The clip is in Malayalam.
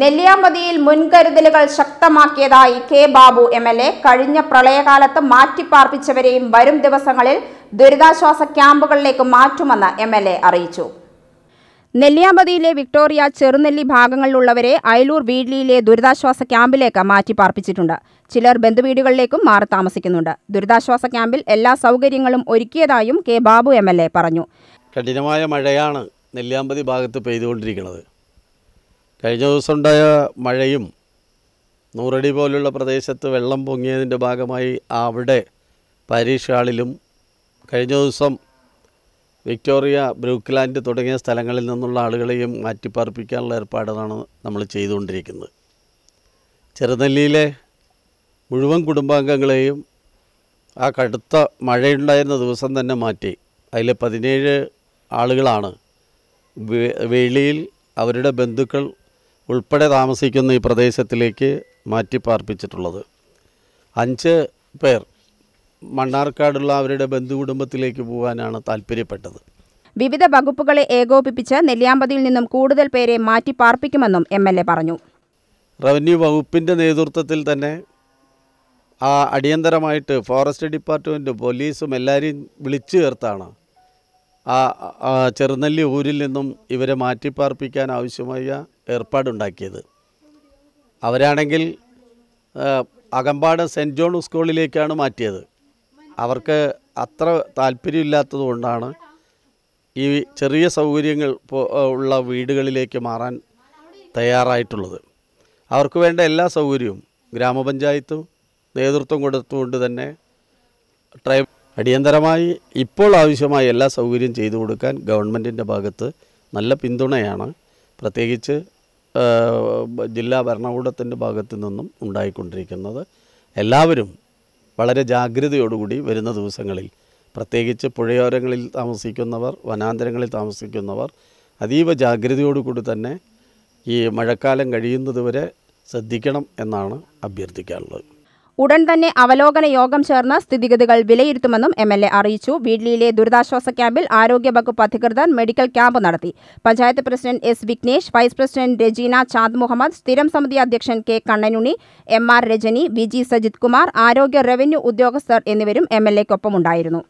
നെല്ലിയാമ്പതിയിൽ മുൻകരുതലുകൾ ശക്തമാക്കിയതായി K Babu M L A കഴിഞ്ഞ പ്രളയകാലത്ത് മാറ്റിപ്പാർപ്പിച്ചവരെയും വരും ദിവസങ്ങളിൽ ദുരിതാശ്വാസ ക്യാമ്പുകളിലേക്ക് മാറ്റുമെന്ന് എം എൽ എ അറിയിച്ചു നെല്ലിയാമ്പതിയിലെ വിക്ടോറിയ ചെറുനെല്ലി ഭാഗങ്ങളിലുള്ളവരെ അയലൂർ വീട്ടിലെ ദുരിതാശ്വാസ ക്യാമ്പിലേക്ക് മാറ്റിപ്പാർപ്പിച്ചിട്ടുണ്ട് ചിലർ ബന്ധുവീടുകളിലേക്കും മാറി താമസിക്കുന്നുണ്ട് ദുരിതാശ്വാസ ക്യാമ്പിൽ എല്ലാ സൗകര്യങ്ങളും ഒരുക്കിയതായും കെ ബാബു എം പറഞ്ഞു കഠിനമായ മഴയാണ് നെല്ലിയാമ്പതി ഭാഗത്ത് പെയ്തുകൊണ്ടിരിക്കുന്നത് കഴിഞ്ഞ ദിവസം ഉണ്ടായ മഴയും നൂറടി പോലുള്ള പ്രദേശത്ത് വെള്ളം പൊങ്ങിയതിൻ്റെ ഭാഗമായി അവിടെ ഹാളിലും കഴിഞ്ഞ ദിവസം വിക്ടോറിയ ബ്രൂക്ക്ലാൻഡ് തുടങ്ങിയ സ്ഥലങ്ങളിൽ നിന്നുള്ള ആളുകളെയും മാറ്റിപ്പാർപ്പിക്കാനുള്ള ഏർപ്പാടാണ് നമ്മൾ ചെയ്തുകൊണ്ടിരിക്കുന്നത് ചെറുനെല്ലിയിലെ മുഴുവൻ കുടുംബാംഗങ്ങളെയും ആ കടുത്ത മഴയുണ്ടായിരുന്ന ദിവസം തന്നെ മാറ്റി അതിൽ പതിനേഴ് ആളുകളാണ് വേളിയിൽ അവരുടെ ബന്ധുക്കൾ ഉൾപ്പെടെ താമസിക്കുന്ന ഈ പ്രദേശത്തിലേക്ക് മാറ്റി പാർപ്പിച്ചിട്ടുള്ളത് അഞ്ച് പേർ മണ്ണാർക്കാടുള്ള അവരുടെ ബന്ധുകുടുംബത്തിലേക്ക് പോകാനാണ് താല്പര്യപ്പെട്ടത് വിവിധ വകുപ്പുകളെ ഏകോപിപ്പിച്ച് നെല്ലിയാമ്പതിയിൽ നിന്നും കൂടുതൽ പേരെ മാറ്റി പാർപ്പിക്കുമെന്നും എം എൽ എ പറഞ്ഞു റവന്യൂ വകുപ്പിൻ്റെ നേതൃത്വത്തിൽ തന്നെ ആ അടിയന്തരമായിട്ട് ഫോറസ്റ്റ് ഡിപ്പാർട്ട്മെൻറ്റും പോലീസും എല്ലാവരെയും വിളിച്ചു ചേർത്താണ് ആ ചെറുനെല്ലി ഊരിൽ നിന്നും ഇവരെ മാറ്റിപ്പാർപ്പിക്കാൻ ആവശ്യമായ ഏർപ്പാടുണ്ടാക്കിയത് അവരാണെങ്കിൽ അകമ്പാട് സെൻറ്റ് ജോൺ സ്കൂളിലേക്കാണ് മാറ്റിയത് അവർക്ക് അത്ര താല്പര്യമില്ലാത്തതുകൊണ്ടാണ് ഈ ചെറിയ സൗകര്യങ്ങൾ ഉള്ള വീടുകളിലേക്ക് മാറാൻ തയ്യാറായിട്ടുള്ളത് അവർക്ക് വേണ്ട എല്ലാ സൗകര്യവും ഗ്രാമപഞ്ചായത്തും നേതൃത്വം കൊടുത്തുകൊണ്ട് തന്നെ ട്രൈബ് അടിയന്തരമായി ഇപ്പോൾ ആവശ്യമായ എല്ലാ സൗകര്യം ചെയ്തു കൊടുക്കാൻ ഗവൺമെൻറ്റിൻ്റെ ഭാഗത്ത് നല്ല പിന്തുണയാണ് പ്രത്യേകിച്ച് ജില്ലാ ഭരണകൂടത്തിൻ്റെ ഭാഗത്തു നിന്നും ഉണ്ടായിക്കൊണ്ടിരിക്കുന്നത് എല്ലാവരും വളരെ ജാഗ്രതയോടുകൂടി വരുന്ന ദിവസങ്ങളിൽ പ്രത്യേകിച്ച് പുഴയോരങ്ങളിൽ താമസിക്കുന്നവർ വനാന്തരങ്ങളിൽ താമസിക്കുന്നവർ അതീവ ജാഗ്രതയോടുകൂടി തന്നെ ഈ മഴക്കാലം കഴിയുന്നതുവരെ ശ്രദ്ധിക്കണം എന്നാണ് അഭ്യർത്ഥിക്കാനുള്ളത് ഉടൻ തന്നെ അവലോകന യോഗം ചേർന്ന് സ്ഥിതിഗതികൾ വിലയിരുത്തുമെന്നും എം എൽ എ അറിയിച്ചു വീട്ടിലെ ദുരിതാശ്വാസ ക്യാമ്പിൽ ആരോഗ്യവകുപ്പ് അധികൃതർ മെഡിക്കൽ ക്യാമ്പ് നടത്തി panchayat president S Vignesh vice president Rajeena Chand Muhammad സ്ഥിരം സമിതി അധ്യക്ഷൻ K Kannanunni M R Rajani V G Sajith Kumar ആരോഗ്യ റവന്യൂ ഉദ്യോഗസ്ഥർ എന്നിവരും എം എൽ എക്കൊപ്പമുണ്ടായിരുന്നു